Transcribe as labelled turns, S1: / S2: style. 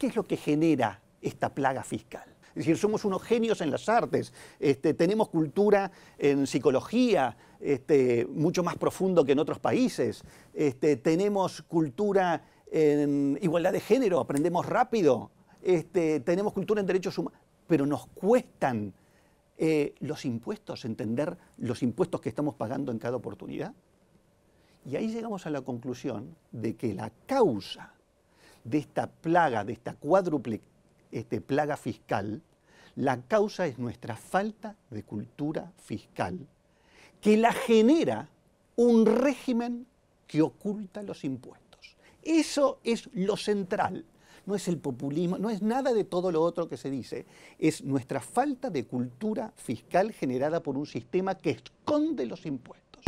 S1: ¿Qué es lo que genera esta plaga fiscal? Es decir, somos unos genios en las artes, este, tenemos cultura en psicología este, mucho más profundo que en otros países, este, tenemos cultura en igualdad de género, aprendemos rápido, tenemos cultura en derechos humanos, pero nos cuestan eh, los impuestos, entender los impuestos que estamos pagando en cada oportunidad. Y ahí llegamos a la conclusión de que la causa de esta plaga, de esta cuádruple este, plaga fiscal, la causa es nuestra falta de cultura fiscal, que la genera un régimen que oculta los impuestos. Eso es lo central. No es el populismo, no es nada de todo lo otro que se dice. Es nuestra falta de cultura fiscal generada por un sistema que esconde los impuestos.